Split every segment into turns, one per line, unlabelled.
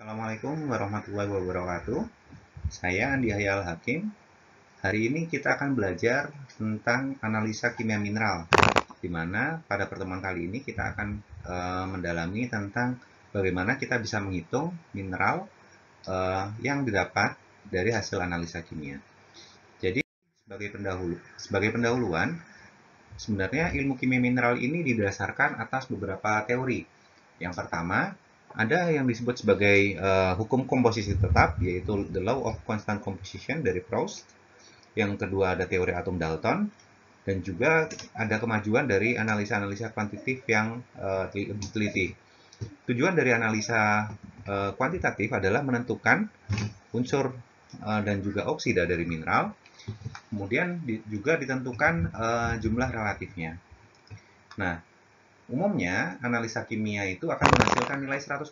Assalamualaikum warahmatullahi wabarakatuh. Saya Andi Hayal Hakim. Hari ini kita akan belajar tentang analisa kimia mineral, di mana pada pertemuan kali ini kita akan e, mendalami tentang bagaimana kita bisa menghitung mineral e, yang didapat dari hasil analisa kimia. Jadi sebagai pendahulu, sebagai pendahuluan, sebenarnya ilmu kimia mineral ini didasarkan atas beberapa teori. Yang pertama ada yang disebut sebagai uh, hukum komposisi tetap, yaitu the law of constant composition dari Proust. Yang kedua ada teori atom Dalton, dan juga ada kemajuan dari analisa-analisa kuantitatif yang uh, eh, teliti. Tujuan dari analisa uh, kuantitatif adalah menentukan unsur uh, dan juga oksida dari mineral, kemudian di, juga ditentukan uh, jumlah relatifnya. Nah, Umumnya, analisa kimia itu akan menghasilkan nilai 100%.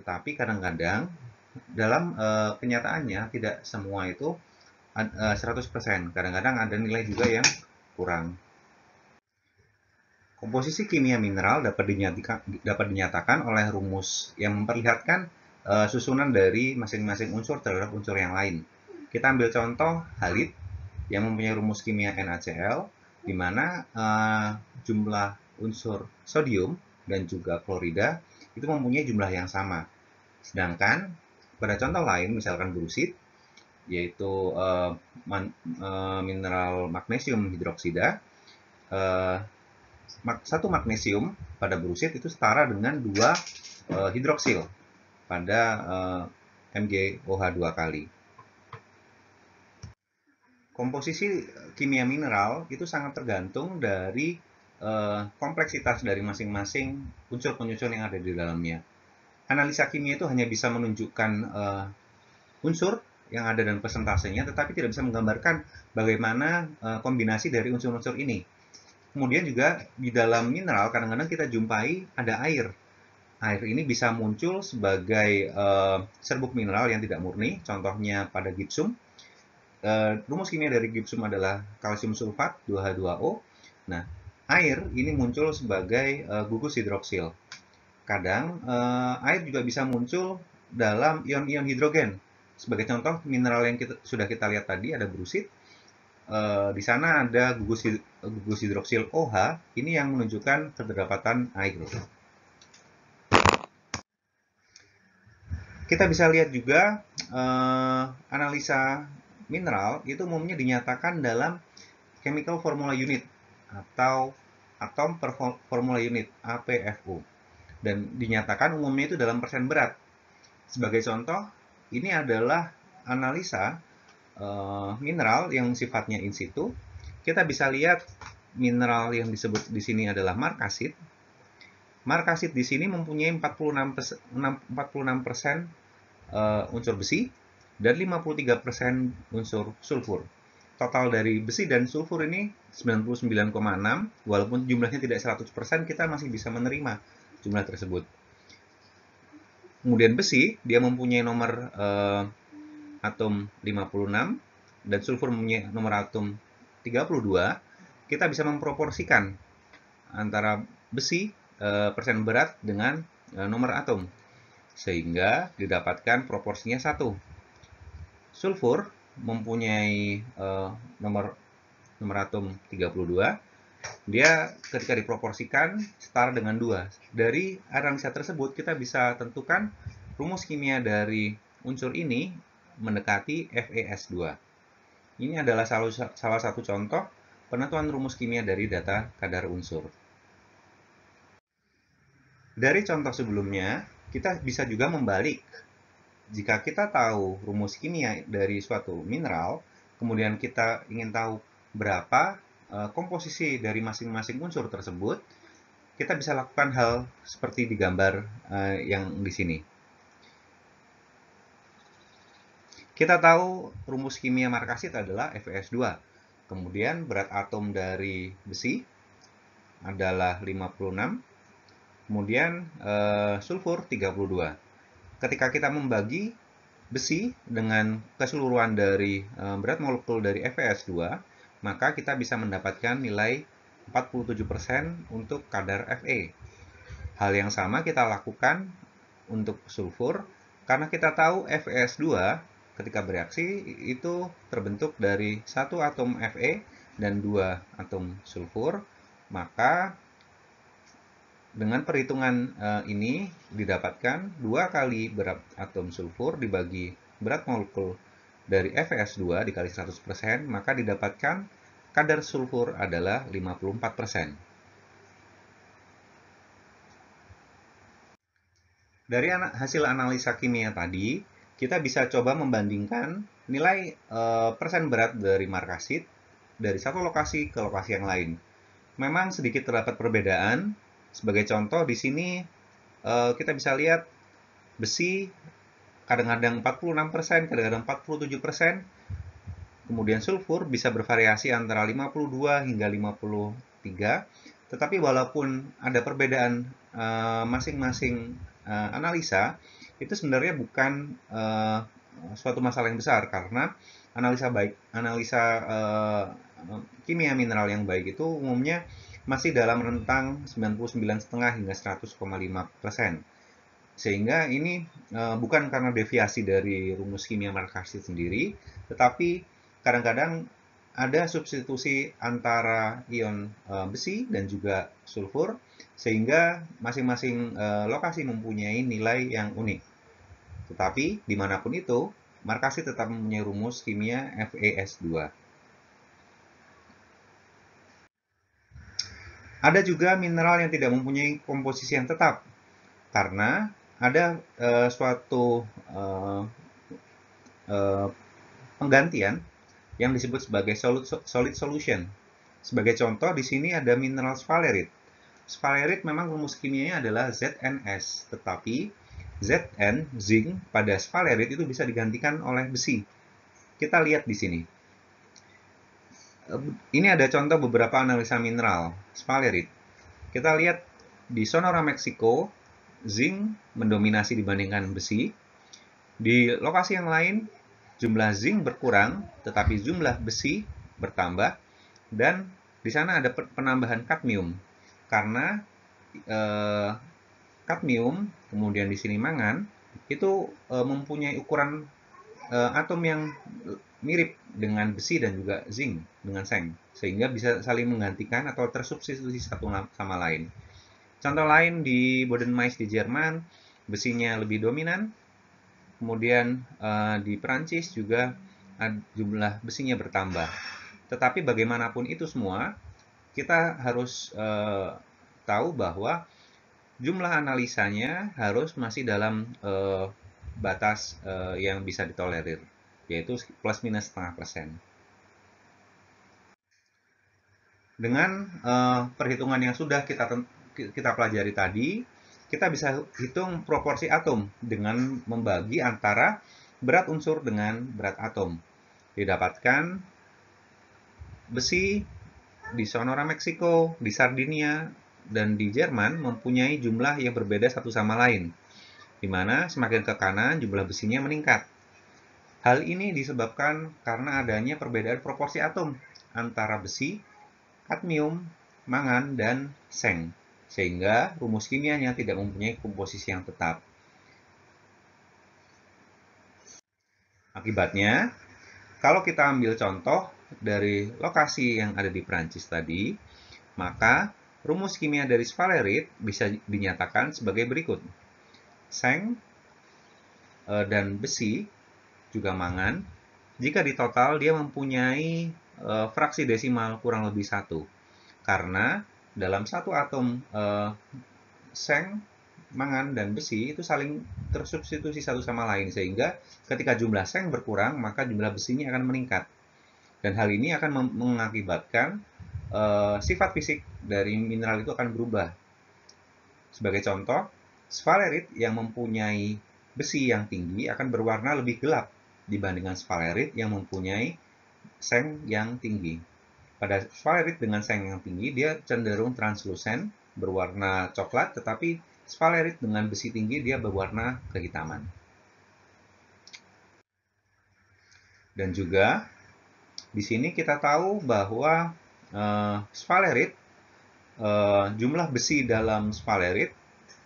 Tetapi kadang-kadang dalam e, kenyataannya tidak semua itu e, eh, 100%. Kadang-kadang ada nilai juga yang kurang. Komposisi kimia mineral dapat dinyatakan, dapat dinyatakan oleh rumus yang memperlihatkan e, susunan dari masing-masing unsur terhadap unsur yang lain. Kita ambil contoh halit yang mempunyai rumus kimia NaCl, di mana e, jumlah unsur sodium dan juga klorida itu mempunyai jumlah yang sama. Sedangkan pada contoh lain misalkan brusit yaitu uh, man, uh, mineral magnesium hidroksida uh, satu magnesium pada brusit itu setara dengan dua uh, hidroksil pada uh, MgOH 2 kali. Komposisi kimia mineral itu sangat tergantung dari Eh, kompleksitas dari masing-masing unsur-penyusun yang ada di dalamnya. Analisa kimia itu hanya bisa menunjukkan uh, unsur yang ada dan persentasenya, tetapi tidak bisa menggambarkan bagaimana uh, kombinasi dari unsur-unsur ini. Kemudian juga di dalam mineral kadang-kadang kita jumpai ada air. Air ini bisa muncul sebagai uh, serbuk mineral yang tidak murni, contohnya pada gipsum. Uh, rumus kimia dari gipsum adalah kalsium sulfat 2H2O. Nah, air ini muncul sebagai uh, eh, gugus hidroksil. Kadang uh, air juga bisa muncul dalam ion-ion hidrogen. Sebagai contoh mineral yang kita, sudah kita lihat tadi ada brusit. Uh, di sana ada gugus gugus hidroksil OH, ini yang menunjukkan keterdapatan air. Kita bisa lihat juga uh, analisa mineral itu umumnya dinyatakan dalam chemical formula unit atau atom per formula unit APFU dan dinyatakan umumnya itu dalam persen berat. Sebagai contoh, ini adalah analisa uh, mineral yang sifatnya in situ. Kita bisa lihat mineral yang disebut di sini adalah markasit. Markasit di sini mempunyai 46 46 persen eh, unsur besi dan 53 persen unsur sulfur total dari besi dan sulfur ini 99,6 walaupun jumlahnya tidak 100% kita masih bisa menerima jumlah tersebut. Kemudian besi dia mempunyai nomor eh, atom 56 dan sulfur mempunyai nomor atom 32. Kita bisa memproporsikan antara besi eh, persen berat dengan eh, nomor atom sehingga didapatkan proporsinya satu. Sulfur mempunyai uh, nomor nomor atom 32 dia ketika diproporsikan setara dengan dua. Dari analisa tersebut kita bisa tentukan rumus kimia dari unsur ini mendekati FeS2. Ini adalah salah satu contoh penentuan rumus kimia dari data kadar unsur. Dari contoh sebelumnya, kita bisa juga membalik jika kita tahu rumus kimia dari suatu mineral, kemudian kita ingin tahu berapa eh, komposisi dari masing-masing unsur tersebut, kita bisa lakukan hal seperti di gambar eh, yang di sini. Kita tahu rumus kimia markasit adalah FeS2. Kemudian berat atom dari besi adalah 56. Kemudian eh, sulfur 32 ketika kita membagi besi dengan keseluruhan dari eh, berat molekul dari FeS2, maka kita bisa mendapatkan nilai 47% untuk kadar Fe. Hal yang sama kita lakukan untuk sulfur, karena kita tahu FeS2 ketika bereaksi itu terbentuk dari satu atom Fe dan dua atom sulfur, maka dengan perhitungan uh, ini didapatkan dua kali berat atom sulfur dibagi berat molekul dari FeS2 dikali 100%, maka didapatkan kadar sulfur adalah 54%. Dari hasil analisa kimia tadi, kita bisa coba membandingkan nilai e, persen berat dari markasit dari satu lokasi ke lokasi yang lain. Memang sedikit terdapat perbedaan, sebagai contoh di sini eh, kita bisa lihat besi kadang-kadang 46%, kadang-kadang 47%. Kemudian sulfur bisa bervariasi antara 52 hingga 53. Tetapi walaupun ada perbedaan eh, masing-masing eh, analisa, itu sebenarnya bukan suatu masalah yang besar karena analisa baik, analisa kimia mineral yang baik itu umumnya masih dalam rentang 99,5 hingga 100,5 persen. Sehingga ini uh, bukan karena deviasi dari rumus kimia Markasi sendiri, tetapi kadang-kadang ada substitusi antara ion uh, besi dan juga sulfur, sehingga masing-masing uh, lokasi mempunyai nilai yang unik. Tetapi dimanapun itu, Markasi tetap mempunyai rumus kimia fas 2 Ada juga mineral yang tidak mempunyai komposisi yang tetap karena ada e, suatu e, e, penggantian yang disebut sebagai solid, solid solution. Sebagai contoh, di sini ada mineral sphalerit. Sphalerit memang rumus kimianya adalah ZNS, tetapi ZN, zinc, pada sphalerit itu bisa digantikan oleh besi. Kita lihat di sini ini ada contoh beberapa analisa mineral spalerit. Kita lihat di Sonora Meksiko, zinc mendominasi dibandingkan besi. Di lokasi yang lain, jumlah zinc berkurang, tetapi jumlah besi bertambah. Dan di sana ada penambahan kadmium karena eh, kadmium kemudian di sini mangan itu eh, mempunyai ukuran eh, atom yang mirip dengan besi dan juga zinc dengan seng, sehingga bisa saling menggantikan atau tersubstitusi satu sama lain. Contoh lain di Bodenmais di Jerman, besinya lebih dominan. Kemudian eh, di Prancis juga jumlah besinya bertambah. Tetapi bagaimanapun itu semua, kita harus eh, tahu bahwa jumlah analisanya harus masih dalam eh, batas eh, yang bisa ditolerir yaitu plus minus setengah persen. Dengan uh, perhitungan yang sudah kita kita pelajari tadi, kita bisa hitung proporsi atom dengan membagi antara berat unsur dengan berat atom. Didapatkan besi di Sonora, Meksiko, di Sardinia, dan di Jerman mempunyai jumlah yang berbeda satu sama lain, di mana semakin ke kanan jumlah besinya meningkat, Hal ini disebabkan karena adanya perbedaan proporsi atom antara besi, kadmium, mangan, dan seng, sehingga rumus kimianya tidak mempunyai komposisi yang tetap. Akibatnya, kalau kita ambil contoh dari lokasi yang ada di Perancis tadi, maka rumus kimia dari spalerit bisa dinyatakan sebagai berikut. Seng eh, dan besi juga mangan, jika di total dia mempunyai e, fraksi desimal kurang lebih satu. Karena dalam satu atom e, seng, mangan, dan besi itu saling tersubstitusi satu sama lain. Sehingga ketika jumlah seng berkurang, maka jumlah besinya akan meningkat. Dan hal ini akan mengakibatkan e, sifat fisik dari mineral itu akan berubah. Sebagai contoh, sphalerit yang mempunyai besi yang tinggi akan berwarna lebih gelap dibandingkan spalerit yang mempunyai seng yang tinggi. Pada spalerit dengan seng yang tinggi, dia cenderung translusen, berwarna coklat, tetapi spalerit dengan besi tinggi dia berwarna kehitaman. Dan juga di sini kita tahu bahwa uh, eh, spalerit, eh, jumlah besi dalam spalerit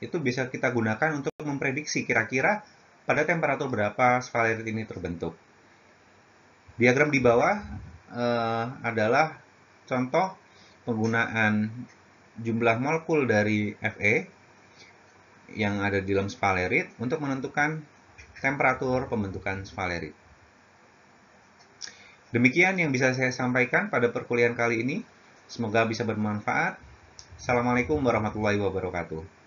itu bisa kita gunakan untuk memprediksi kira-kira pada temperatur berapa spalerit ini terbentuk. Diagram di bawah uh, adalah contoh penggunaan jumlah molekul dari Fe yang ada di dalam spalerit untuk menentukan temperatur pembentukan spalerit. Demikian yang bisa saya sampaikan pada perkuliahan kali ini. Semoga bisa bermanfaat. Assalamualaikum warahmatullahi wabarakatuh.